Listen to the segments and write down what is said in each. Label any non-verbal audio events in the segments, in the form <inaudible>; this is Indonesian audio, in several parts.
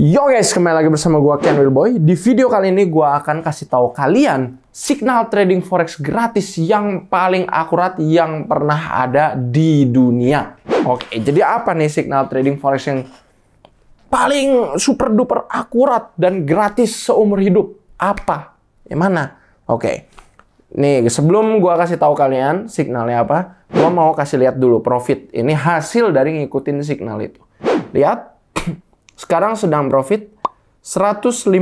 Yo guys, kembali lagi bersama gue Ken Wilboy Di video kali ini gue akan kasih tahu kalian signal trading forex gratis yang paling akurat yang pernah ada di dunia. Oke, jadi apa nih signal trading forex yang paling super duper akurat dan gratis seumur hidup? Apa? Yang mana? Oke. Nih, sebelum gue kasih tahu kalian signalnya apa, gue mau kasih lihat dulu profit. Ini hasil dari ngikutin signal itu. Lihat sekarang sedang profit 150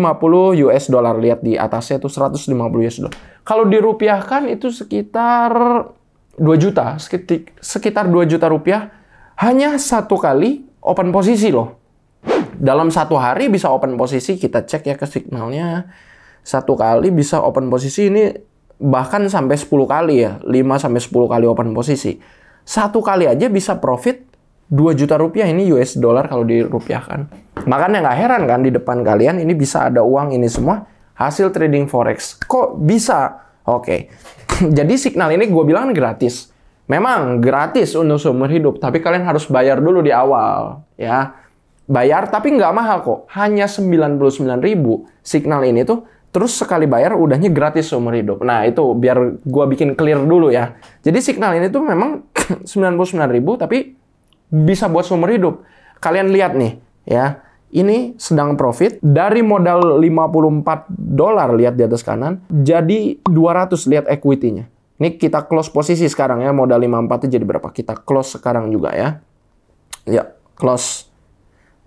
US dollar. Lihat di atasnya itu 150 US dollar. Kalau dirupiahkan itu sekitar 2 juta, sekitar 2 juta rupiah hanya satu kali open posisi loh. Dalam satu hari bisa open posisi, kita cek ya ke signalnya. Satu kali bisa open posisi ini bahkan sampai 10 kali ya, 5 sampai 10 kali open posisi. Satu kali aja bisa profit 2 juta rupiah ini US dollar kalau dirupiahkan. Makanya nggak heran kan di depan kalian ini bisa ada uang ini semua hasil trading forex. Kok bisa? Oke. Okay. <laughs> Jadi signal ini gue bilang gratis. Memang gratis untuk seumur hidup, tapi kalian harus bayar dulu di awal, ya. Bayar tapi nggak mahal kok, hanya ribu signal ini tuh terus sekali bayar udahnya gratis seumur hidup. Nah, itu biar gue bikin clear dulu ya. Jadi signal ini tuh memang <clears throat> ribu tapi bisa buat seumur hidup. Kalian lihat nih, ya ini sedang profit dari modal 54 dolar lihat di atas kanan jadi 200 lihat equity-nya. Ini kita close posisi sekarang ya modal 54 jadi berapa? Kita close sekarang juga ya. Ya, close.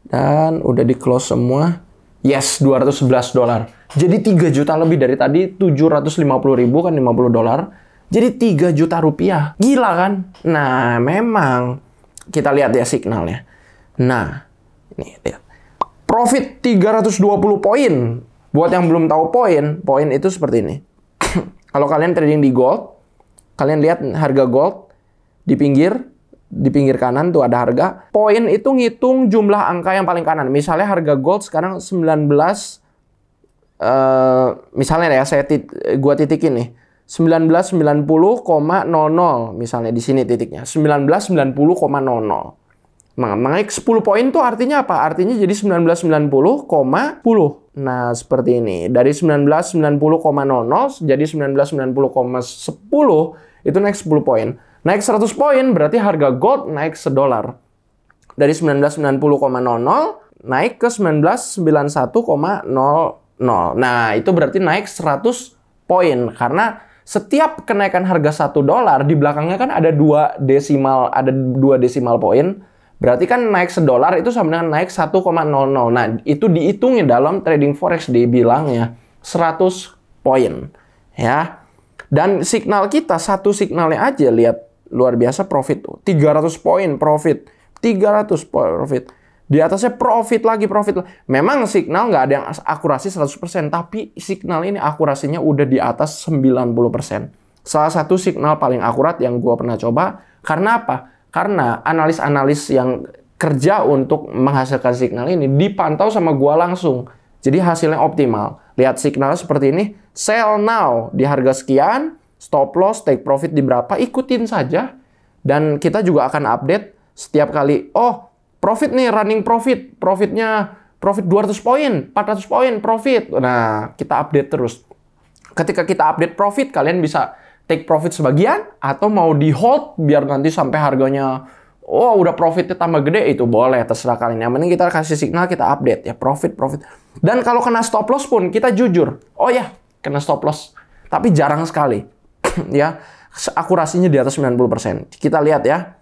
Dan udah di close semua. Yes, 211 dolar. Jadi 3 juta lebih dari tadi 750 ribu kan 50 dolar. Jadi 3 juta rupiah. Gila kan? Nah, memang kita lihat ya signalnya. Nah, ini lihat Profit 320 poin. Buat yang belum tahu poin, poin itu seperti ini. <coughs> Kalau kalian trading di gold, kalian lihat harga gold di pinggir, di pinggir kanan tuh ada harga. Poin itu ngitung jumlah angka yang paling kanan. Misalnya harga gold sekarang 19 Uh, eh, misalnya ya saya tit gua titikin nih 1990,00 misalnya di sini titiknya 1990,00 Nah, naik 10 poin tuh artinya apa? Artinya jadi 1990,10. Nah, seperti ini. Dari 1990,00 jadi 1990,10 itu naik 10 poin. Naik 100 poin berarti harga gold naik sedolar. Dari 1990,00 naik ke 1991,00. Nah, itu berarti naik 100 poin karena setiap kenaikan harga satu dolar di belakangnya kan ada dua desimal ada dua desimal poin Berarti kan naik sedolar itu sama dengan naik 1,00. Nah, itu dihitungnya dalam trading forex dibilangnya 100 poin. Ya. Dan signal kita satu signalnya aja lihat luar biasa profit 300 poin profit. 300 poin profit. Di atasnya profit lagi profit. Memang signal nggak ada yang akurasi 100%, tapi signal ini akurasinya udah di atas 90%. Salah satu signal paling akurat yang gua pernah coba. Karena apa? Karena analis-analis yang kerja untuk menghasilkan signal ini dipantau sama gua langsung. Jadi hasilnya optimal. Lihat signal seperti ini, sell now di harga sekian, stop loss, take profit di berapa, ikutin saja. Dan kita juga akan update setiap kali, oh profit nih, running profit, profitnya profit 200 poin, 400 poin, profit. Nah, kita update terus. Ketika kita update profit, kalian bisa take profit sebagian atau mau di hold biar nanti sampai harganya oh udah profitnya tambah gede itu boleh terserah kalian. Yang penting kita kasih signal kita update ya profit profit. Dan kalau kena stop loss pun kita jujur. Oh ya, kena stop loss. Tapi jarang sekali. <clears throat> ya, akurasinya di atas 90%. Kita lihat ya.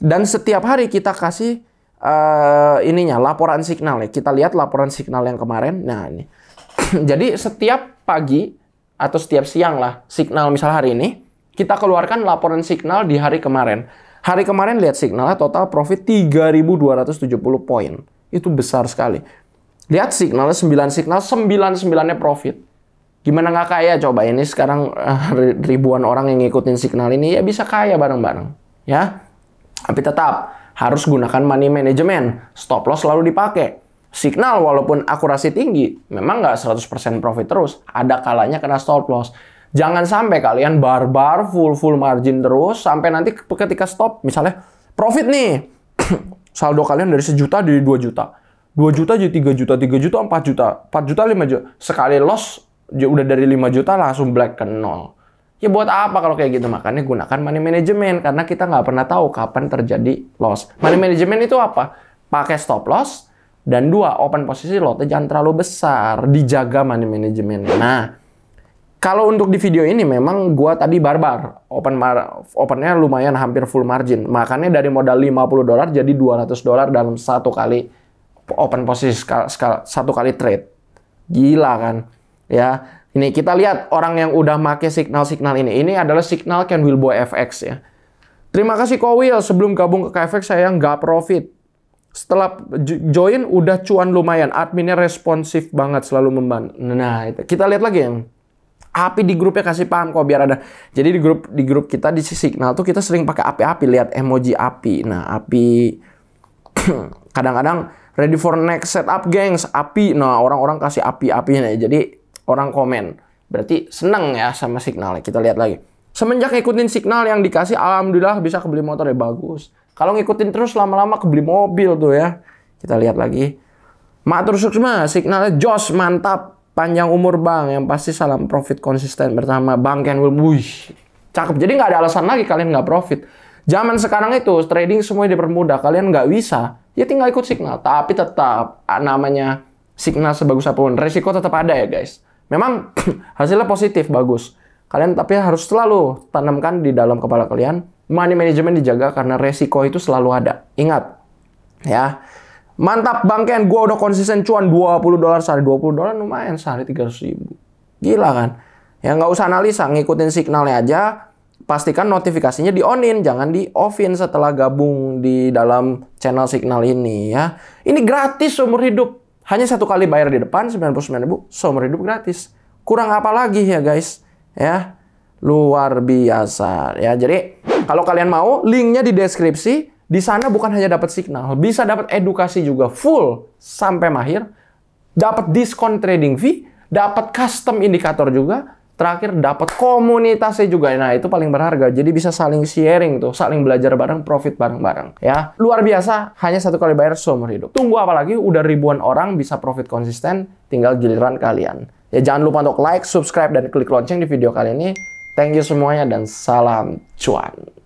Dan setiap hari kita kasih uh, ininya laporan signal ya. Kita lihat laporan signal yang kemarin. Nah, ini. <clears throat> Jadi setiap pagi atau setiap siang lah, signal misal hari ini, kita keluarkan laporan signal di hari kemarin. Hari kemarin lihat signalnya total profit 3.270 poin. Itu besar sekali. Lihat signalnya 9 signal, 99-nya profit. Gimana nggak kaya coba ini sekarang eh, ribuan orang yang ngikutin signal ini ya bisa kaya bareng-bareng. Ya, tapi tetap harus gunakan money management. Stop loss selalu dipakai signal walaupun akurasi tinggi, memang nggak 100% profit terus. Ada kalanya kena stop loss. Jangan sampai kalian barbar full full margin terus sampai nanti ketika stop misalnya profit nih <clears throat> saldo kalian dari sejuta jadi dua juta. dua juta jadi tiga juta, tiga juta empat juta, empat juta lima juta. Sekali loss ya udah dari lima juta langsung black ke nol. Ya buat apa kalau kayak gitu? Makanya gunakan money management karena kita nggak pernah tahu kapan terjadi loss. Money management itu apa? Pakai stop loss, dan dua, open posisi lotnya jangan terlalu besar, dijaga money management. Nah, kalau untuk di video ini memang gua tadi barbar. Open mar opennya lumayan hampir full margin. Makanya dari modal 50 dolar jadi 200 dolar dalam satu kali open posisi satu kali trade. Gila kan? Ya. Ini kita lihat orang yang udah make signal-signal ini. Ini adalah signal Ken Wilbo FX ya. Terima kasih Kowil sebelum gabung ke KFX saya nggak profit setelah join udah cuan lumayan adminnya responsif banget selalu membantu nah itu kita lihat lagi yang api di grupnya kasih paham kok biar ada jadi di grup di grup kita di signal tuh kita sering pakai api-api lihat emoji api nah api <clears throat> kadang-kadang ready for next setup gengs api nah orang-orang kasih api-api jadi orang komen berarti seneng ya sama signalnya kita lihat lagi semenjak ikutin signal yang dikasih alhamdulillah bisa kebeli motor ya bagus kalau ngikutin terus lama-lama kebeli mobil tuh ya. Kita lihat lagi. Matur Suksma, signalnya Jos, mantap. Panjang umur bang, yang pasti salam profit konsisten bersama Bang Ken Will. Wih, cakep. Jadi nggak ada alasan lagi kalian nggak profit. Zaman sekarang itu trading semua dipermudah. Kalian nggak bisa, ya tinggal ikut signal. Tapi tetap ah, namanya signal sebagus apapun, resiko tetap ada ya guys. Memang <clears throat> hasilnya positif, bagus. Kalian tapi harus selalu tanamkan di dalam kepala kalian, money management dijaga karena resiko itu selalu ada. Ingat, ya. Mantap Bang Ken, gue udah konsisten cuan 20 dolar sehari, 20 dolar lumayan sehari 300 ribu. Gila kan? Ya nggak usah analisa, ngikutin signalnya aja. Pastikan notifikasinya di onin, jangan di offin setelah gabung di dalam channel signal ini ya. Ini gratis seumur hidup. Hanya satu kali bayar di depan 99 ribu, seumur hidup gratis. Kurang apa lagi ya guys? Ya, luar biasa ya. Jadi kalau kalian mau, linknya di deskripsi. Di sana bukan hanya dapat signal, bisa dapat edukasi juga full sampai mahir, dapat diskon trading fee, dapat custom indikator juga, terakhir dapat komunitasnya juga. Nah, itu paling berharga. Jadi bisa saling sharing tuh, saling belajar bareng, profit bareng-bareng ya. Luar biasa, hanya satu kali bayar seumur hidup. Tunggu apa lagi? Udah ribuan orang bisa profit konsisten, tinggal giliran kalian. Ya jangan lupa untuk like, subscribe dan klik lonceng di video kali ini. Thank you semuanya dan salam cuan.